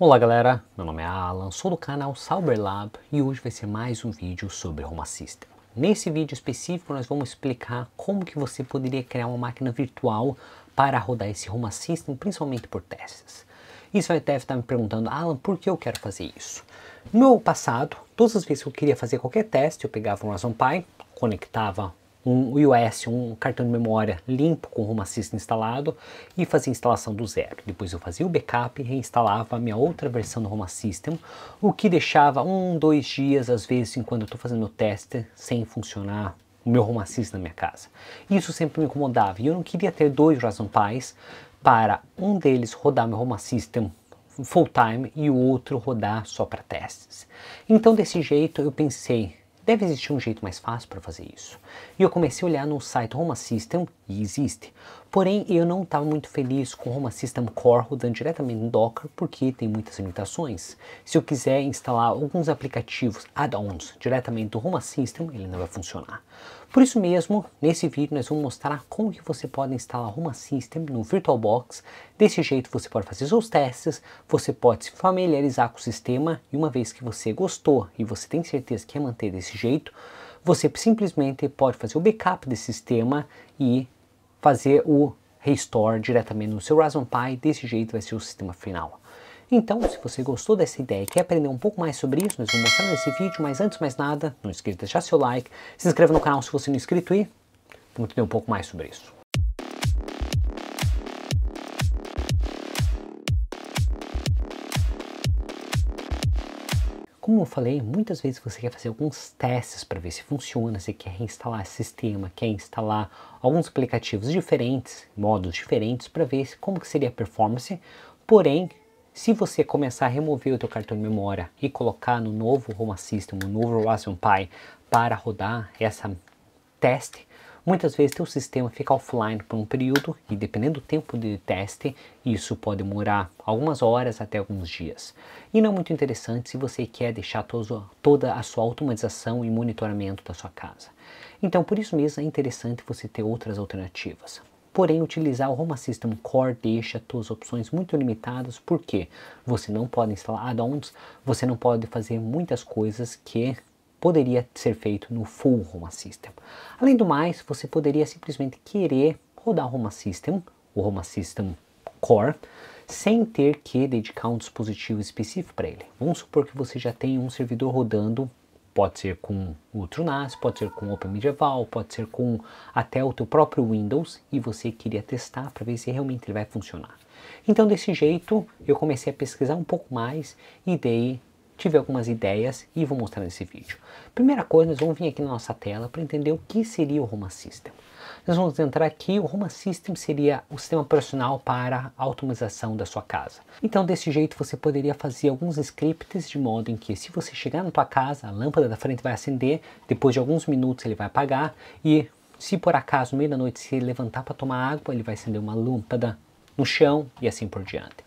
Olá galera, meu nome é Alan, sou do canal Sauber Lab e hoje vai ser mais um vídeo sobre Home Assistant. Nesse vídeo específico nós vamos explicar como que você poderia criar uma máquina virtual para rodar esse Home Assistant, principalmente por testes. Isso você deve estar me perguntando, Alan, por que eu quero fazer isso? No passado, todas as vezes que eu queria fazer qualquer teste, eu pegava um Raspberry Pi, conectava um iOS, um cartão de memória limpo com Home Assist instalado e fazia a instalação do zero. Depois eu fazia o backup e reinstalava a minha outra versão do Home Assistant, o que deixava um, dois dias, às vezes, enquanto eu estou fazendo o teste, sem funcionar o meu Home na minha casa. Isso sempre me incomodava e eu não queria ter dois Raspberry Pis para um deles rodar meu Home Assistant full time e o outro rodar só para testes. Então desse jeito eu pensei, Deve existir um jeito mais fácil para fazer isso. E eu comecei a olhar no site Home Assistant e existe. Porém, eu não estava muito feliz com o Roma System Core rodando diretamente no Docker, porque tem muitas limitações. Se eu quiser instalar alguns aplicativos add-ons diretamente do Roma System, ele não vai funcionar. Por isso mesmo, nesse vídeo nós vamos mostrar como que você pode instalar Roma System no VirtualBox. Desse jeito você pode fazer seus testes, você pode se familiarizar com o sistema e uma vez que você gostou e você tem certeza que quer manter desse jeito, você simplesmente pode fazer o backup desse sistema e fazer o restore diretamente no seu Raspberry Pi, desse jeito vai ser o sistema final. Então, se você gostou dessa ideia e quer aprender um pouco mais sobre isso, nós vamos mostrar nesse vídeo, mas antes de mais nada, não esqueça de deixar seu like, se inscreva no canal se você não é inscrito e vamos entender um pouco mais sobre isso. Como eu falei, muitas vezes você quer fazer alguns testes para ver se funciona, se quer instalar sistema, quer instalar alguns aplicativos diferentes, modos diferentes para ver como que seria a performance. Porém, se você começar a remover o teu cartão de memória e colocar no novo Home Assistant, no novo Raspberry Pi para rodar essa teste, Muitas vezes teu sistema fica offline por um período e dependendo do tempo de teste, isso pode demorar algumas horas até alguns dias. E não é muito interessante se você quer deixar todo, toda a sua automatização e monitoramento da sua casa. Então, por isso mesmo é interessante você ter outras alternativas. Porém, utilizar o Home Assistant Core deixa suas opções muito limitadas, porque você não pode instalar add-ons, você não pode fazer muitas coisas que poderia ser feito no full Roma System. Além do mais, você poderia simplesmente querer rodar o Roma System, o Roma System Core, sem ter que dedicar um dispositivo específico para ele. Vamos supor que você já tem um servidor rodando, pode ser com o TrueNAS, pode ser com o OpenMedieval, pode ser com até o teu próprio Windows e você queria testar para ver se realmente ele vai funcionar. Então desse jeito eu comecei a pesquisar um pouco mais e dei tive algumas ideias e vou mostrar nesse vídeo. Primeira coisa, nós vamos vir aqui na nossa tela para entender o que seria o Roma System. Nós vamos entrar aqui, o Roma System seria o sistema operacional para a automatização da sua casa. Então desse jeito você poderia fazer alguns scripts de modo em que se você chegar na tua casa, a lâmpada da frente vai acender, depois de alguns minutos ele vai apagar e se por acaso no meio da noite se levantar para tomar água, ele vai acender uma lâmpada no chão e assim por diante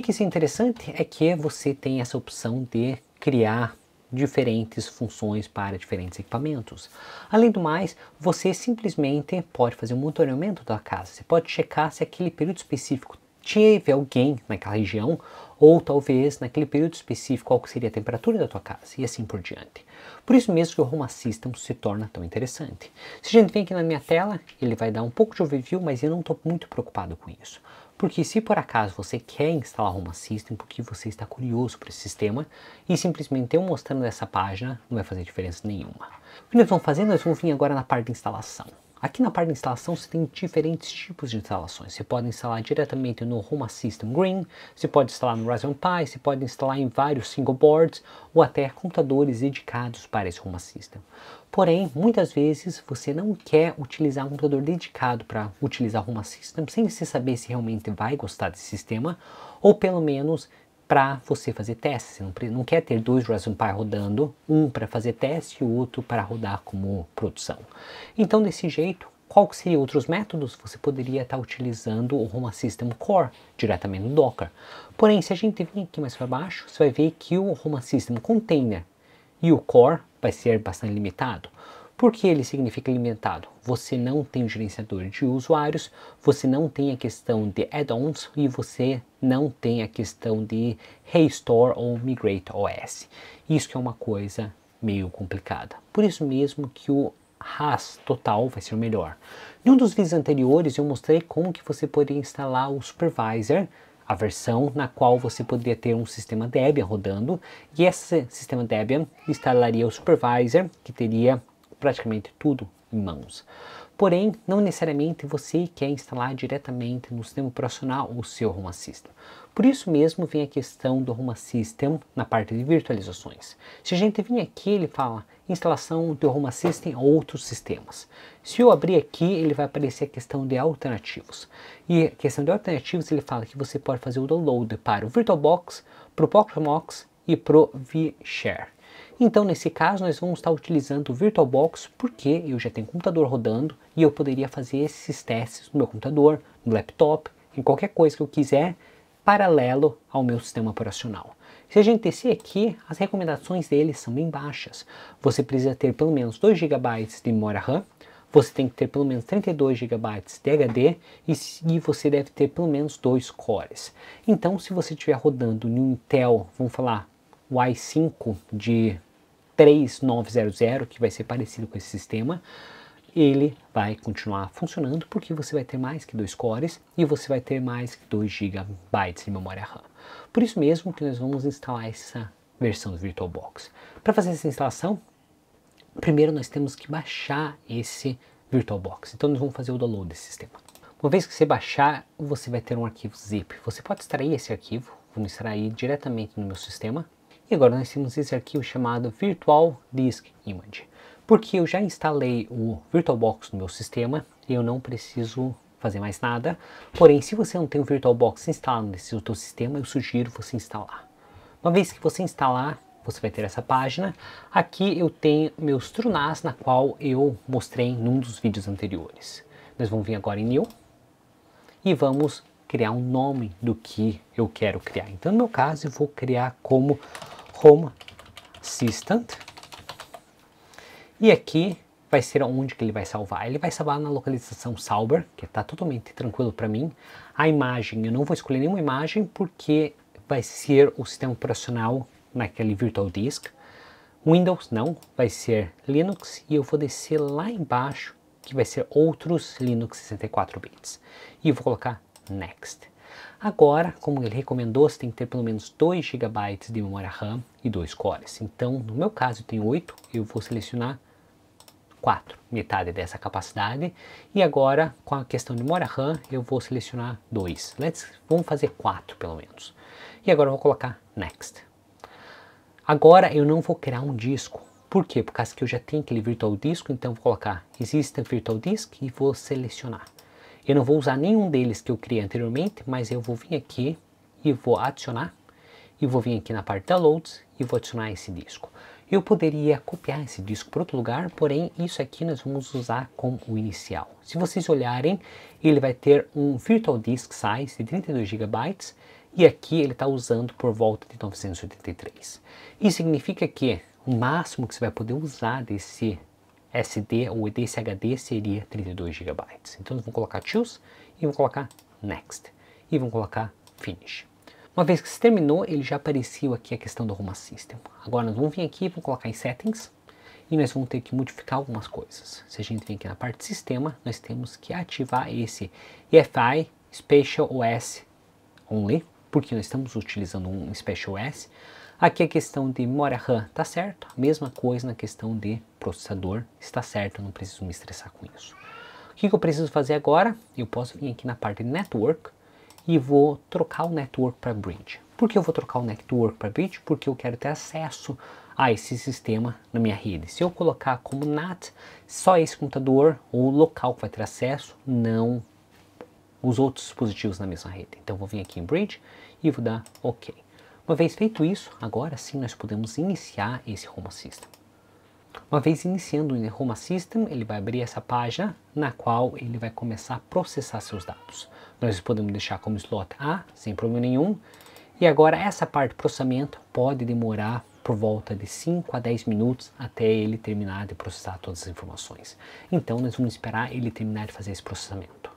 que, que isso é interessante? É que você tem essa opção de criar diferentes funções para diferentes equipamentos. Além do mais, você simplesmente pode fazer um monitoramento da casa. Você pode checar se aquele período específico teve alguém naquela região ou talvez naquele período específico qual seria a temperatura da tua casa e assim por diante. Por isso mesmo que o Home Assistant se torna tão interessante. Se a gente vem aqui na minha tela, ele vai dar um pouco de overview, mas eu não estou muito preocupado com isso. Porque se por acaso você quer instalar Roma System, porque você está curioso para esse sistema e simplesmente eu mostrando essa página não vai fazer diferença nenhuma. O que nós vamos fazer? Nós vamos vir agora na parte de instalação. Aqui na parte de instalação você tem diferentes tipos de instalações. Você pode instalar diretamente no Home Assistant Green, você pode instalar no Raspberry Pi, você pode instalar em vários single boards ou até computadores dedicados para esse Home Assistant. Porém, muitas vezes você não quer utilizar um computador dedicado para utilizar o Home Assistant sem você saber se realmente vai gostar desse sistema ou pelo menos para você fazer teste. Você não, não quer ter dois Raspberry Pi rodando, um para fazer teste e o outro para rodar como produção. Então, desse jeito, qual seriam outros métodos? Você poderia estar tá utilizando o Home System Core diretamente no Docker. Porém, se a gente vir aqui mais para baixo, você vai ver que o Home System Container e o Core vai ser bastante limitado. Por que ele significa limitado? Você não tem o gerenciador de usuários, você não tem a questão de add-ons e você não tem a questão de restore ou migrate OS. Isso é uma coisa meio complicada. Por isso mesmo que o RAS total vai ser o melhor. Em um dos vídeos anteriores eu mostrei como que você poderia instalar o Supervisor, a versão na qual você poderia ter um sistema Debian rodando, e esse sistema Debian instalaria o Supervisor, que teria praticamente tudo em mãos. Porém, não necessariamente você quer instalar diretamente no sistema operacional o seu Home Assistant. Por isso mesmo vem a questão do Home Assistant na parte de virtualizações. Se a gente vir aqui, ele fala instalação do Home Assistant ou outros sistemas. Se eu abrir aqui, ele vai aparecer a questão de alternativos. E a questão de alternativos, ele fala que você pode fazer o download para o VirtualBox, para o PocketMox e para o VShare. Então, nesse caso, nós vamos estar utilizando o VirtualBox porque eu já tenho um computador rodando e eu poderia fazer esses testes no meu computador, no laptop, em qualquer coisa que eu quiser, paralelo ao meu sistema operacional. Se a gente descer aqui, as recomendações deles são bem baixas. Você precisa ter pelo menos 2 GB de memória RAM, você tem que ter pelo menos 32 GB de HD e, e, você deve ter pelo menos dois cores. Então, se você estiver rodando um Intel, vamos falar, o i5 de 3900, que vai ser parecido com esse sistema, ele vai continuar funcionando porque você vai ter mais que dois cores e você vai ter mais que 2 GB de memória RAM. Por isso mesmo que nós vamos instalar essa versão do VirtualBox. Para fazer essa instalação, primeiro nós temos que baixar esse VirtualBox. Então nós vamos fazer o download desse sistema. Uma vez que você baixar, você vai ter um arquivo zip. Você pode extrair esse arquivo, vamos extrair diretamente no meu sistema. E agora nós temos esse arquivo chamado Virtual Disk Image. Porque eu já instalei o VirtualBox no meu sistema e eu não preciso fazer mais nada. Porém, se você não tem o VirtualBox instalado nesse seu sistema, eu sugiro você instalar. Uma vez que você instalar, você vai ter essa página. Aqui eu tenho meus Trunas, na qual eu mostrei num dos vídeos anteriores. Nós vamos vir agora em New e vamos criar um nome do que eu quero criar. Então, no meu caso, eu vou criar como Home Assistant. E aqui vai ser onde que ele vai salvar. Ele vai salvar na localização Sauber, que está totalmente tranquilo para mim. A imagem, eu não vou escolher nenhuma imagem porque vai ser o sistema operacional naquele Virtual Disk. Windows não, vai ser Linux e eu vou descer lá embaixo que vai ser outros Linux 64 bits. E vou colocar Next. Agora, como ele recomendou, você tem que ter pelo menos 2 GB de memória RAM e 2 cores. Então, no meu caso, eu tenho 8, eu vou selecionar 4, metade dessa capacidade. E agora, com a questão de memória RAM, eu vou selecionar 2. Let's, vamos fazer 4 pelo menos. E agora eu vou colocar Next. Agora eu não vou criar um disco. Por quê? Por causa que eu já tenho aquele virtual disco, então vou colocar exista virtual disk e vou selecionar. Eu não vou usar nenhum deles que eu criei anteriormente, mas eu vou vir aqui e vou adicionar. E vou vir aqui na parte Downloads e vou adicionar esse disco. Eu poderia copiar esse disco para outro lugar, porém isso aqui nós vamos usar como o inicial. Se vocês olharem, ele vai ter um Virtual Disk Size de 32 GB e aqui ele está usando por volta de 983. Isso significa que o máximo que você vai poder usar desse SD ou EDCHD seria 32 GB. Então vamos colocar Choose e vamos colocar Next e vamos colocar Finish. Uma vez que se terminou, ele já apareceu aqui a questão do Home System. Agora nós vamos vir aqui, vamos colocar em Settings e nós vamos ter que modificar algumas coisas. Se a gente vem aqui na parte de Sistema, nós temos que ativar esse EFI Special OS Only, porque nós estamos utilizando um Special OS. Aqui a é questão de memória RAM está certo, a mesma coisa na questão de processador está certo, eu não preciso me estressar com isso. O que, que eu preciso fazer agora? Eu posso vir aqui na parte de network e vou trocar o network para bridge. Por que eu vou trocar o network para bridge? Porque eu quero ter acesso a esse sistema na minha rede. Se eu colocar como NAT, só esse computador ou local que vai ter acesso, não os outros dispositivos na mesma rede. Então vou vir aqui em bridge e vou dar OK. Uma vez feito isso, agora sim nós podemos iniciar esse Roma System. Uma vez iniciando o Roma System, ele vai abrir essa página na qual ele vai começar a processar seus dados. Nós podemos deixar como slot A, sem problema nenhum. E agora essa parte de processamento pode demorar por volta de 5 a 10 minutos até ele terminar de processar todas as informações. Então nós vamos esperar ele terminar de fazer esse processamento.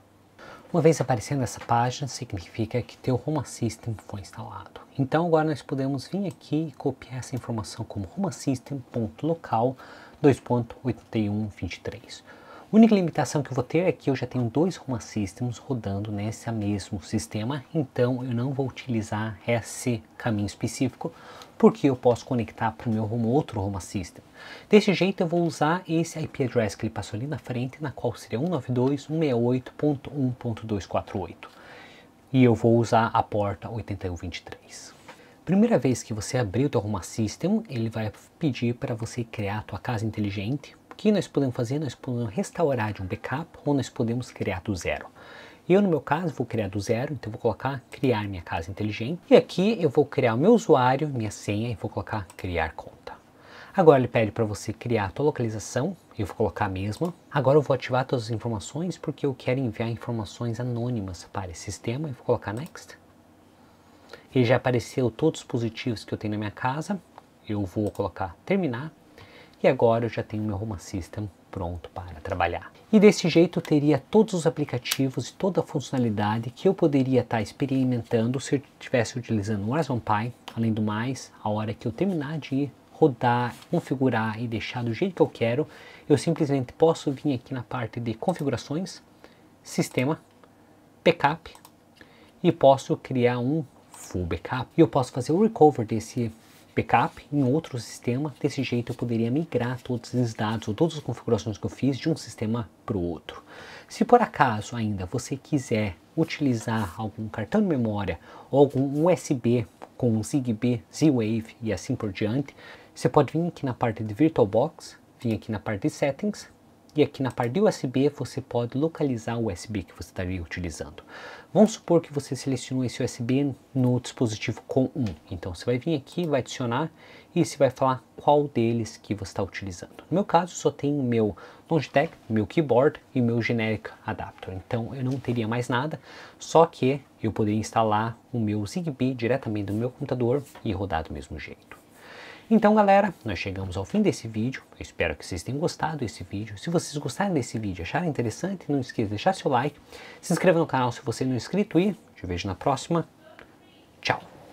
Uma vez aparecendo essa página, significa que teu Roma System foi instalado. Então agora nós podemos vir aqui e copiar essa informação como romasystem.local 2.8123. A única limitação que eu vou ter é que eu já tenho dois Home Systems rodando nesse mesmo sistema, então eu não vou utilizar esse caminho específico, porque eu posso conectar para o meu outro Home System. Desse jeito eu vou usar esse IP address que ele passou ali na frente, na qual seria 192.168.1.248. E eu vou usar a porta 8123. Primeira vez que você abrir o teu Home System, ele vai pedir para você criar a tua casa inteligente que nós podemos fazer? Nós podemos restaurar de um backup ou nós podemos criar do zero. Eu, no meu caso, vou criar do zero, então vou colocar criar minha casa inteligente. E aqui eu vou criar o meu usuário, minha senha e vou colocar criar conta. Agora ele pede para você criar a tua localização, eu vou colocar a mesma. Agora eu vou ativar todas as informações porque eu quero enviar informações anônimas para esse sistema e vou colocar next. Ele já apareceu todos os positivos que eu tenho na minha casa. Eu vou colocar terminar e agora eu já tenho meu Home Assistant pronto para trabalhar. E desse jeito teria todos os aplicativos e toda a funcionalidade que eu poderia estar experimentando se eu estivesse utilizando o Raspberry Pi. Além do mais, a hora que eu terminar de ir, rodar, configurar e deixar do jeito que eu quero, eu simplesmente posso vir aqui na parte de configurações, sistema, backup e posso criar um full backup. E eu posso fazer o recover desse backup em outro sistema. Desse jeito eu poderia migrar todos esses dados ou todas as configurações que eu fiz de um sistema para o outro. Se por acaso ainda você quiser utilizar algum cartão de memória ou algum USB com ZigBee, Z-Wave e assim por diante, você pode vir aqui na parte de VirtualBox, vir aqui na parte de Settings, e aqui na parte de USB você pode localizar o USB que você estaria utilizando. Vamos supor que você selecionou esse USB no dispositivo com 1. Então você vai vir aqui, vai adicionar e você vai falar qual deles que você está utilizando. No meu caso só tem o meu Logitech, meu keyboard e meu generic adapter. Então eu não teria mais nada, só que eu poderia instalar o meu ZigBee diretamente do meu computador e rodar do mesmo jeito. Então galera, nós chegamos ao fim desse vídeo, eu espero que vocês tenham gostado desse vídeo. Se vocês gostarem desse vídeo, acharem interessante, não esqueça de deixar seu like, se inscreva no canal se você não é inscrito e te vejo na próxima. Tchau!